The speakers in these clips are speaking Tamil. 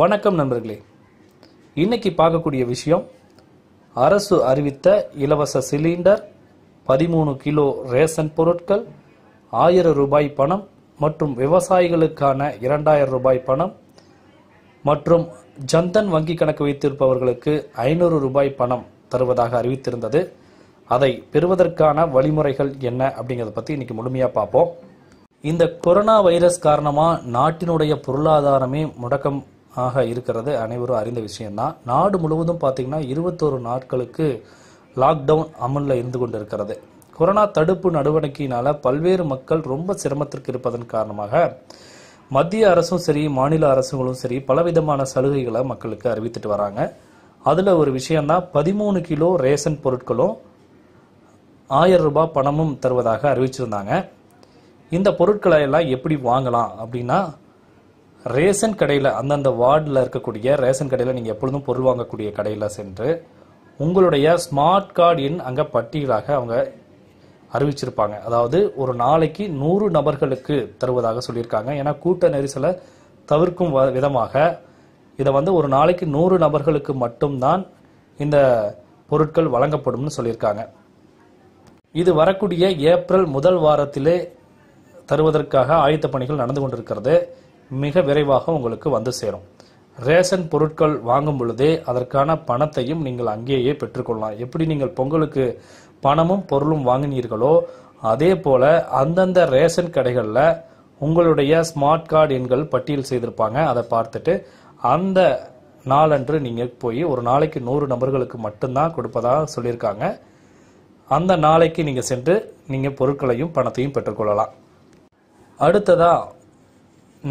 வணக்கம் நண்பர்களே இன்னைக்கு பார்க்கக்கூடிய விஷயம் அரசு அறிவித்த இலவச சிலிண்டர் பதிமூணு கிலோ ரேஷன் பொருட்கள் ஆயிரம் ரூபாய் பணம் மற்றும் விவசாயிகளுக்கான இரண்டாயிரம் ரூபாய் பணம் மற்றும் ஜன்தன் வங்கி கணக்கு வைத்திருப்பவர்களுக்கு ஐநூறு ரூபாய் பணம் தருவதாக அறிவித்திருந்தது அதை பெறுவதற்கான வழிமுறைகள் என்ன அப்படிங்கிறத பற்றி இன்னைக்கு முழுமையாக பார்ப்போம் இந்த கொரோனா வைரஸ் காரணமாக நாட்டினுடைய பொருளாதாரமே முடக்கம் ஆக இருக்கிறது அனைவரும் அறிந்த விஷயம்தான் நாடு முழுவதும் பார்த்தீங்கன்னா இருபத்தோரு நாட்களுக்கு லாக்டவுன் அமலில் இருந்து கொண்டு இருக்கிறது கொரோனா தடுப்பு நடவடிக்கையினால பல்வேறு மக்கள் ரொம்ப சிரமத்திற்கு இருப்பதன் காரணமாக மத்திய அரசும் சரி மாநில அரசுகளும் சரி பலவிதமான சலுகைகளை மக்களுக்கு அறிவித்துட்டு வராங்க அதில் ஒரு விஷயம்னா பதிமூணு கிலோ ரேஷன் பொருட்களும் ஆயிரம் ரூபாய் பணமும் தருவதாக அறிவிச்சிருந்தாங்க இந்த பொருட்களை எல்லாம் எப்படி வாங்கலாம் அப்படின்னா ரேஷன் கடையில் அந்தந்த வார்டில் இருக்கக்கூடிய ரேஷன் கடையில் நீங்கள் எப்பொழுதும் பொருள் வாங்கக்கூடிய கடையில் சென்று உங்களுடைய ஸ்மார்ட் கார்டு எண் அங்கே பட்டியலாக அவங்க அறிவிச்சிருப்பாங்க அதாவது ஒரு நாளைக்கு நூறு நபர்களுக்கு தருவதாக சொல்லியிருக்காங்க ஏன்னா கூட்ட நெரிசலை தவிர்க்கும் விதமாக இதை வந்து ஒரு நாளைக்கு நூறு நபர்களுக்கு மட்டும்தான் இந்த பொருட்கள் வழங்கப்படும்னு சொல்லியிருக்காங்க இது வரக்கூடிய ஏப்ரல் முதல் வாரத்திலே தருவதற்காக ஆயத்த பணிகள் நடந்து கொண்டிருக்கிறது மிக விரைவாக உங்களுக்கு வந்து சேரும் ரேஷன் பொருட்கள் வாங்கும் பொழுதே அதற்கான பணத்தையும் நீங்கள் அங்கேயே பெற்றுக்கொள்ளலாம் எப்படி நீங்கள் பொங்கலுக்கு பணமும் பொருளும் வாங்கினீர்களோ அதே போல அந்தந்த ரேஷன் கடைகளில் உங்களுடைய ஸ்மார்ட் கார்டு எண்கள் பட்டியல் செய்திருப்பாங்க அதை பார்த்துட்டு அந்த நாளன்று நீங்கள் போய் ஒரு நாளைக்கு நூறு நபர்களுக்கு மட்டும்தான் கொடுப்பதாக சொல்லியிருக்காங்க அந்த நாளைக்கு நீங்கள் சென்று நீங்கள் பொருட்களையும் பணத்தையும் பெற்றுக்கொள்ளலாம் அடுத்ததாக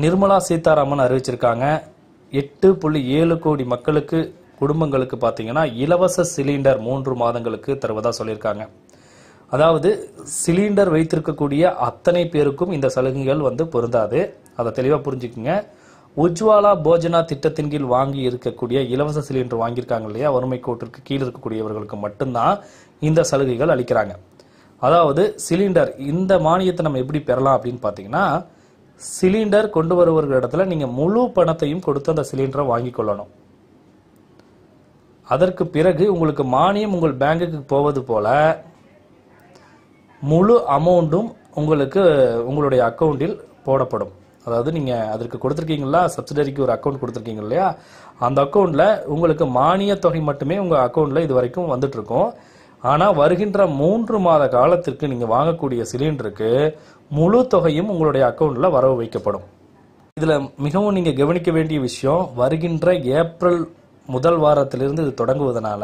நிர்மலா சீதாராமன் அறிவிச்சிருக்காங்க எட்டு புள்ளி ஏழு கோடி மக்களுக்கு குடும்பங்களுக்கு பார்த்தீங்கன்னா இலவச சிலிண்டர் மூன்று மாதங்களுக்கு தருவதாக சொல்லியிருக்காங்க அதாவது சிலிண்டர் வைத்திருக்கக்கூடிய அத்தனை பேருக்கும் இந்த சலுகைகள் வந்து பொருந்தாது அதை தெளிவாக புரிஞ்சுக்குங்க உஜ்வாலா போஜனா திட்டத்தின் கீழ் வாங்கி இருக்கக்கூடிய இலவச சிலிண்டர் வாங்கியிருக்காங்க இல்லையா வறுமை கோட்டிற்கு கீழ் இருக்கக்கூடியவர்களுக்கு மட்டும்தான் இந்த சலுகைகள் அளிக்கிறாங்க அதாவது சிலிண்டர் இந்த மானியத்தை நம்ம எப்படி பெறலாம் அப்படின்னு பார்த்தீங்கன்னா சிலிண்டர் கொண்டு வருவர்கள் இடத்துல நீங்கள் முழு பணத்தையும் கொடுத்து அந்த சிலிண்டரை வாங்கி கொள்ளணும் அதற்கு பிறகு உங்களுக்கு மானியம் உங்கள் பேங்குக்கு போவது போல முழு அமௌண்ட்டும் உங்களுக்கு உங்களுடைய அக்கௌண்ட்டில் போடப்படும் அதாவது நீங்கள் அதற்கு கொடுத்துருக்கீங்களா சப்சிடரிக்கு ஒரு அக்கௌண்ட் கொடுத்துருக்கீங்க இல்லையா அந்த அக்கௌண்ட்டில் உங்களுக்கு மானிய தொகை மட்டுமே உங்கள் அக்கௌண்ட்டில் இது வரைக்கும் இருக்கும் ஆனால் வருகின்ற மூன்று மாத காலத்திற்கு நீங்கள் வாங்கக்கூடிய சிலிண்டருக்கு முழு தொகையும் உங்களுடைய அக்கௌண்ட்டில் வரவு வைக்கப்படும் இதில் மிகவும் நீங்கள் கவனிக்க வேண்டிய விஷயம் வருகின்ற ஏப்ரல் முதல் வாரத்திலிருந்து இது தொடங்குவதனால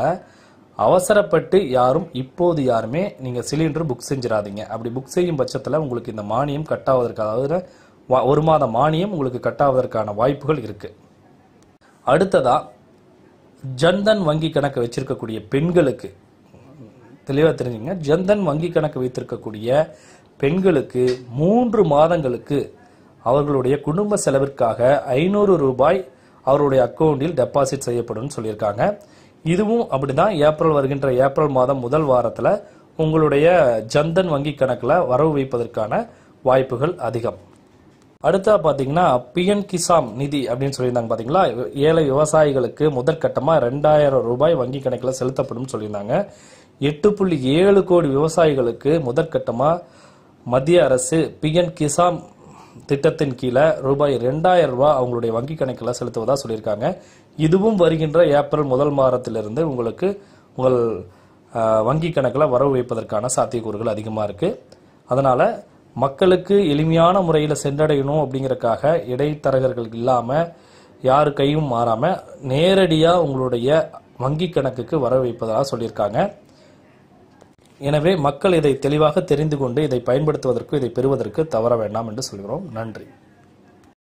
அவசரப்பட்டு யாரும் இப்போது யாருமே நீங்கள் சிலிண்டர் புக் செஞ்சிடாதீங்க அப்படி புக் செய்யும் பட்சத்தில் உங்களுக்கு இந்த மானியம் கட் ஆவதற்கு அதாவது ஒரு மாத மானியம் உங்களுக்கு கட் ஆவதற்கான வாய்ப்புகள் இருக்குது அடுத்ததாக ஜன்தன் வங்கி கணக்கு வச்சிருக்கக்கூடிய பெண்களுக்கு தெளிவாக தெரிஞ்சுங்க ஜன்தன் வங்கி கணக்கு வைத்திருக்கக்கூடிய பெண்களுக்கு மூன்று மாதங்களுக்கு அவர்களுடைய குடும்ப செலவிற்காக ஐநூறு ரூபாய் அவருடைய அக்கௌண்டில் டெபாசிட் செய்யப்படும் சொல்லியிருக்காங்க இதுவும் அப்படிதான் ஏப்ரல் வருகின்ற ஏப்ரல் மாதம் முதல் வாரத்தில் உங்களுடைய ஜன்தன் வங்கி கணக்கில் வரவு வைப்பதற்கான வாய்ப்புகள் அதிகம் அடுத்தா பார்த்தீங்கன்னா பிஎன் கிசாம் நிதி அப்படின்னு சொல்லியிருந்தாங்க பார்த்தீங்களா ஏழை விவசாயிகளுக்கு முதற்கட்டமாக ரெண்டாயிரம் ரூபாய் வங்கி கணக்கில் செலுத்தப்படும் சொல்லியிருந்தாங்க எட்டு புள்ளி ஏழு கோடி விவசாயிகளுக்கு முதற்கட்டமாக மத்திய அரசு பிஎன் கிசான் திட்டத்தின் கீழே ரூபாய் ரெண்டாயிரம் ரூபாய் அவங்களுடைய வங்கி கணக்கில் செலுத்துவதாக சொல்லியிருக்காங்க இதுவும் வருகின்ற ஏப்ரல் முதல் மாதத்திலிருந்து உங்களுக்கு உங்கள் வங்கி கணக்கில் வரவு வைப்பதற்கான சாத்தியக்கூறுகள் அதிகமாக இருக்குது அதனால் மக்களுக்கு எளிமையான முறையில் சென்றடையணும் அப்படிங்கிறக்காக இடைத்தரகர்கள் இல்லாமல் யார் கையும் மாறாமல் நேரடியாக உங்களுடைய வங்கி கணக்குக்கு வர வைப்பதாக சொல்லியிருக்காங்க எனவே மக்கள் இதை தெளிவாக தெரிந்து கொண்டு இதை பயன்படுத்துவதற்கு இதை பெறுவதற்கு தவற வேண்டாம் என்று சொல்கிறோம் நன்றி